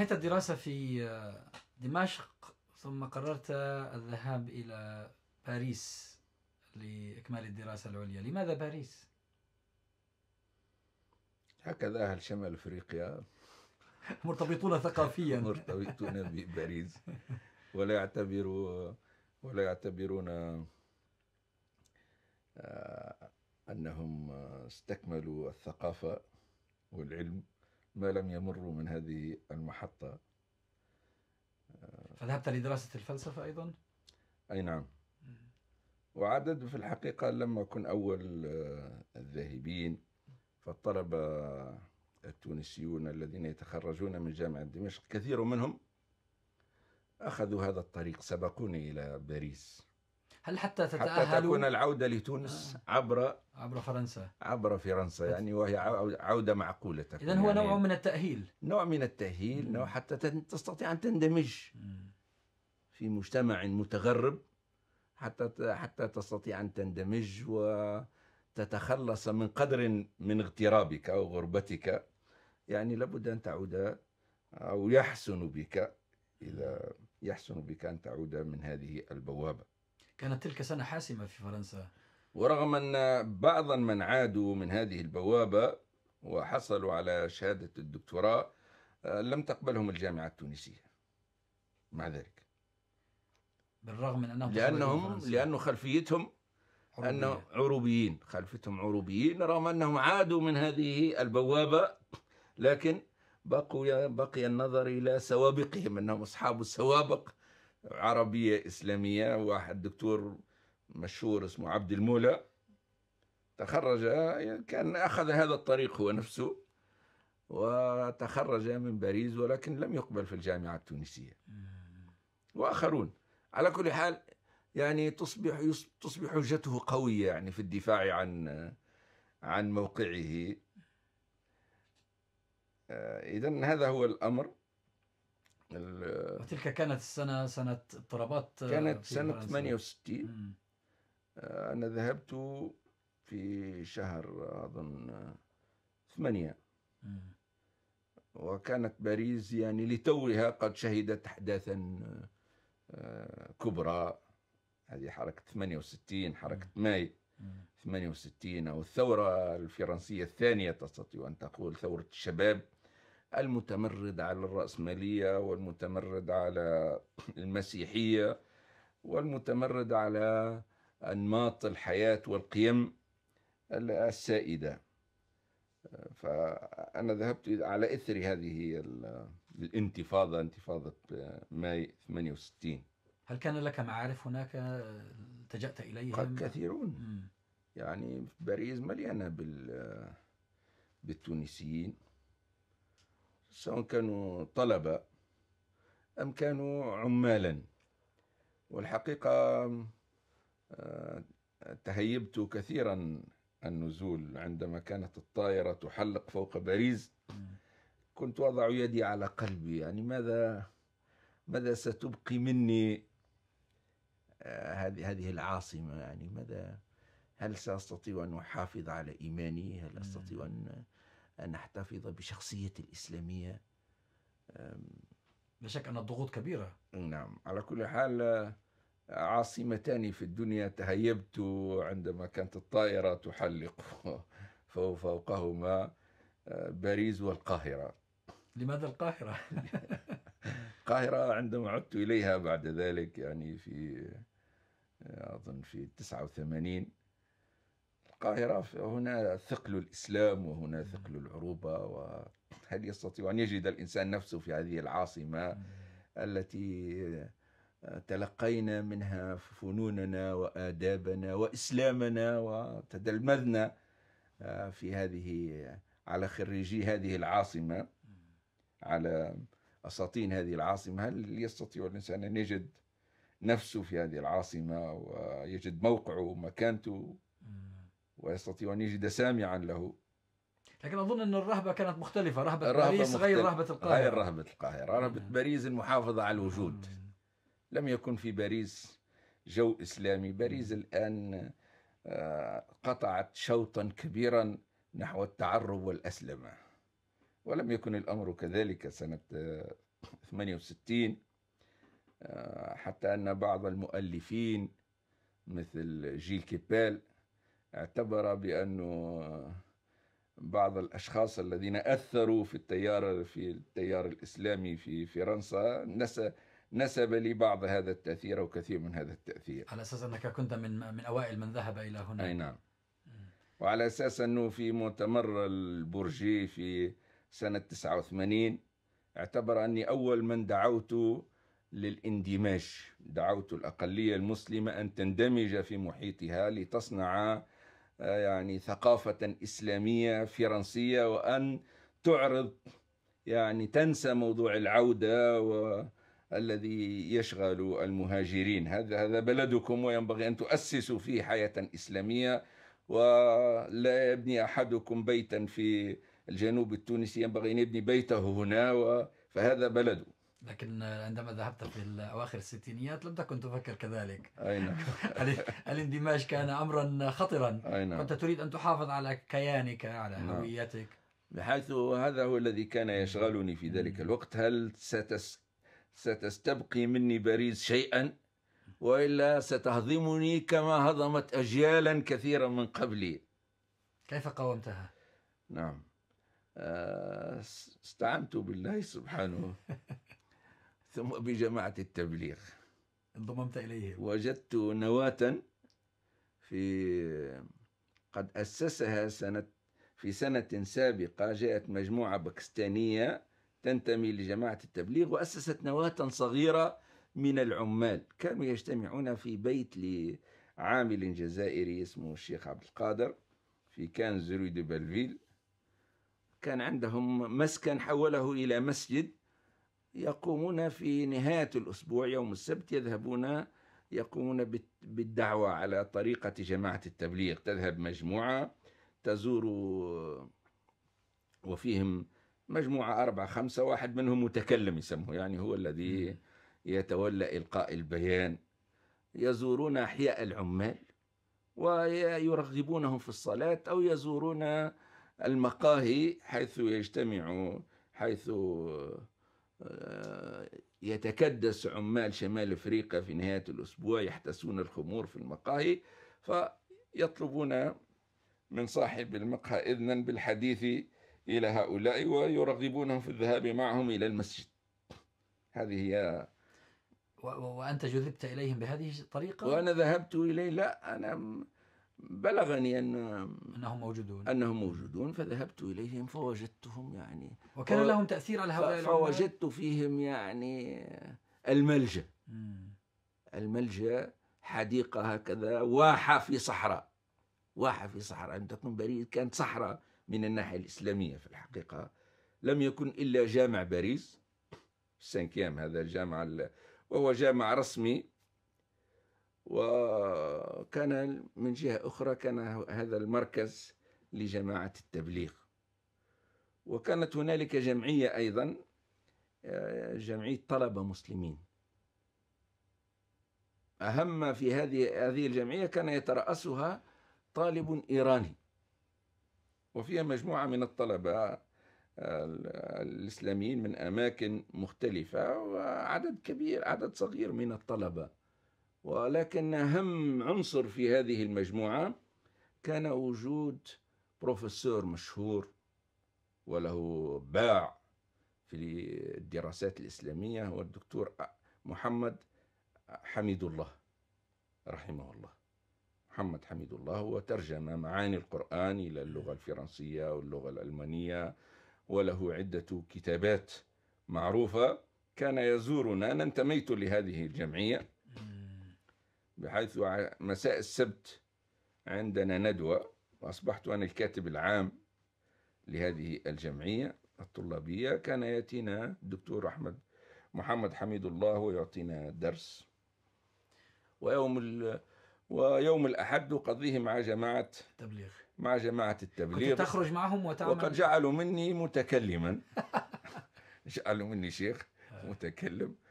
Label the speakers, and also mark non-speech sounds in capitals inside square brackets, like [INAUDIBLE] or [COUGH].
Speaker 1: أنهيت الدراسة في آه، دمشق ثم قررت الذهاب إلى باريس لإكمال الدراسة العليا لماذا باريس؟
Speaker 2: هكذا أهل شمال أفريقيا [LAUGHS] مرتبطون ثقافيا [LAUGHS] مرتبطون بباريس ولا يعتبروا ولا يعتبرون آه، أنهم استكملوا الثقافة والعلم ما لم يمروا من هذه المحطة آه.
Speaker 1: فذهبت لدراسة الفلسفة أيضا؟
Speaker 2: أي نعم وعدد في الحقيقة لم أكن أول آه، الذاهبين فالطلبة التونسيون الذين يتخرجون من جامعة دمشق كثير منهم أخذوا هذا الطريق سبقوني إلى باريس
Speaker 1: هل حتى تتأهل حتى تكون
Speaker 2: العودة لتونس آه. عبر
Speaker 1: عبر فرنسا
Speaker 2: عبر فرنسا يعني وهي عودة معقولة إذا هو يعني نوع من التأهيل نوع من التأهيل نوع حتى تستطيع أن تندمج في مجتمع متغرب حتى حتى تستطيع أن تندمج وتتخلص من قدر من اغترابك أو غربتك يعني لابد أن تعود أو يحسن بك إذا يحسن بك أن تعود من هذه البوابة
Speaker 1: كانت تلك سنة حاسمة في فرنسا
Speaker 2: ورغم أن بعضا من عادوا من هذه البوابة وحصلوا على شهادة الدكتوراه آه، لم تقبلهم الجامعة التونسية مع ذلك
Speaker 1: بالرغم من أنهم لأنهم
Speaker 2: لأن خلفيتهم أنهم عروبيين خلفيتهم عروبيين رغم أنهم عادوا من هذه البوابة لكن بقوا بقي النظر إلى سوابقهم أنهم أصحاب السوابق عربية إسلامية واحد دكتور مشهور اسمه عبد المولى تخرج كان أخذ هذا الطريق هو نفسه وتخرج من باريس ولكن لم يقبل في الجامعة التونسية وآخرون على كل حال يعني تصبح تصبح حجته قوية يعني في الدفاع عن عن موقعه آه، إذا هذا هو الأمر وتلك
Speaker 1: كانت السنة سنة اضطرابات كانت سنة
Speaker 2: 68 آه، أنا ذهبت في شهر أظن ثمانية وكانت باريس يعني لتوها قد شهدت أحداثا آه، كبرى هذه حركة 68 حركة ماي 68 أو الثورة الفرنسية الثانية تستطيع أن تقول ثورة الشباب المتمرد على الرأسمالية والمتمرد على المسيحية والمتمرد على أنماط الحياة والقيم السائدة فأنا ذهبت على إثر هذه الانتفاضة انتفاضة ماي 68 هل كان لك معارف هناك التجأت إليهم؟ قد كثيرون م. يعني باريس مليانة بال بالتونسيين سواء كانوا طلبة أم كانوا عمالا والحقيقة آه، تهيبت كثيرا النزول عندما كانت الطائرة تحلق فوق باريس كنت أضع يدي على قلبي يعني ماذا ماذا ستبقي مني آه، هذه هذه العاصمة يعني ماذا هل سأستطيع أن أحافظ على إيماني هل أستطيع أن أن نحتفظ بشخصية الإسلامية
Speaker 1: لا شك أن الضغوط كبيرة
Speaker 2: نعم على كل حال عاصمتان في الدنيا تهيبت عندما كانت الطائرة تحلق [LAUGHS] فوقهما أه، باريس والقاهرة
Speaker 1: لماذا القاهرة؟
Speaker 2: [LAUGHS] القاهرة عندما عدت إليها بعد ذلك يعني في أظن في 89 القاهرة هنا ثقل الإسلام وهنا ثقل العروبة وهل يستطيع أن يجد الإنسان نفسه في هذه العاصمة التي تلقينا منها فنوننا وآدابنا وإسلامنا وتدلمذنا آه، في هذه على خريجي هذه العاصمة على أساطين هذه العاصمة هل يستطيع الإنسان أن يجد نفسه في هذه العاصمة ويجد موقعه ومكانته ويستطيع أن يجد سامعا له
Speaker 1: لكن أظن أن الرهبة كانت مختلفة رهبة باريس غير رهبة القاهرة غير رهبة
Speaker 2: القاهرة رهبة نعم. باريس المحافظة على الوجود لم يكن في باريس جو إسلامي باريس الآن آه، قطعت شوطا كبيرا نحو التعرب والأسلمة ولم يكن الأمر كذلك سنة 68 آه، آه، حتى أن بعض المؤلفين مثل جيل كيبال اعتبر بأنه بعض الأشخاص الذين أثروا في التيار في التيار الإسلامي في فرنسا نسى نسب لي بعض هذا التأثير أو كثير من هذا التأثير
Speaker 1: على أساس أنك كنت من من أوائل من ذهب إلى هناك
Speaker 2: أي نعم وعلى أساس أنه في مؤتمر البرجي في سنة 89 اعتبر أني أول من دعوت للاندماج دعوت الأقلية المسلمة أن تندمج في محيطها لتصنع آه، يعني ثقافة إسلامية فرنسية وأن تعرض يعني تنسى موضوع العودة الذي يشغل المهاجرين هذا هذا بلدكم وينبغي أن تؤسسوا فيه حياة إسلامية ولا يبني أحدكم بيتا في الجنوب التونسي ينبغي أن يبني بيته هنا فهذا بلده
Speaker 1: لكن عندما ذهبت في أواخر الستينيات لم تكن تفكر كذلك
Speaker 2: نعم [LAUGHS]
Speaker 1: الاندماج كان أمرا
Speaker 2: خطرا أين؟ نعم. كنت تريد
Speaker 1: أن تحافظ على كيانك على نعم. هويتك
Speaker 2: بحيث هذا هو الذي كان يشغلني في ذلك الوقت هل ستس ستستبقي مني باريس شيئا والا ستهضمني كما هضمت اجيالا كثيره من قبلي
Speaker 1: كيف قاومتها
Speaker 2: نعم آه، استعنت بالله سبحانه [LAUGHS] ثم بجماعة التبليغ
Speaker 1: انضممت إليه
Speaker 2: وجدت نواة في قد أسسها سنة في سنة سابقة جاءت مجموعة باكستانية تنتمي لجماعة التبليغ وأسست نواة صغيرة من العمال كانوا يجتمعون في بيت لعامل جزائري اسمه الشيخ عبد القادر في كان زروي دو بلفيل كان عندهم مسكن حوله إلى مسجد يقومون في نهاية الأسبوع يوم السبت يذهبون يقومون بالدعوة على طريقة جماعة التبليغ تذهب مجموعة تزور وفيهم مجموعة أربعة خمسة واحد منهم متكلم يسموه يعني هو الذي يتولى إلقاء البيان يزورون أحياء العمال ويرغبونهم في الصلاة أو يزورون المقاهي حيث يجتمع حيث يتكدس عمال شمال افريقيا في نهايه الاسبوع يحتسون الخمور في المقاهي فيطلبون من صاحب المقهى اذنا بالحديث الى هؤلاء ويرغبونهم في الذهاب معهم الى المسجد. هذه هي
Speaker 1: وانت جذبت اليهم بهذه الطريقه؟ وانا
Speaker 2: ذهبت اليه لا انا بلغني أن أنهم موجودون أنهم موجودون فذهبت إليهم فوجدتهم يعني وكان لهم تأثير على هؤلاء فوجدت فيهم يعني الملجأ الملجأ حديقة هكذا واحة في صحراء واحة في صحراء لم تكن باريس كانت صحراء من الناحية الإسلامية في الحقيقة لم يكن إلا جامع باريس سانكيام هذا الجامع وهو جامع رسمي وكان من جهة أخرى كان هذا المركز لجماعة التبليغ وكانت هنالك جمعية أيضا آه، جمعية طلبة مسلمين أهم في هذه هذه الجمعية كان يترأسها طالب إيراني وفيها مجموعة من الطلبة آه، الإسلاميين من أماكن مختلفة وعدد كبير عدد صغير من الطلبة ولكن أهم عنصر في هذه المجموعة كان وجود بروفيسور مشهور وله باع في الدراسات الإسلامية هو الدكتور محمد حميد الله رحمه الله محمد حميد الله هو ترجم معاني القرآن إلى اللغة الفرنسية واللغة الألمانية وله عدة كتابات معروفة كان يزورنا أنا انتميت لهذه الجمعية بحيث مساء السبت عندنا ندوة وأصبحت أنا الكاتب العام لهذه الجمعية الطلابية كان يأتينا الدكتور أحمد محمد حميد الله ويعطينا درس ويوم ال... ويوم الأحد أقضيه مع جماعة تبليغ مع جماعة التبليغ كنت تخرج معهم وتعمل وقد جعلوا مني متكلما [LAUGHS] جعلوا مني شيخ آه. متكلم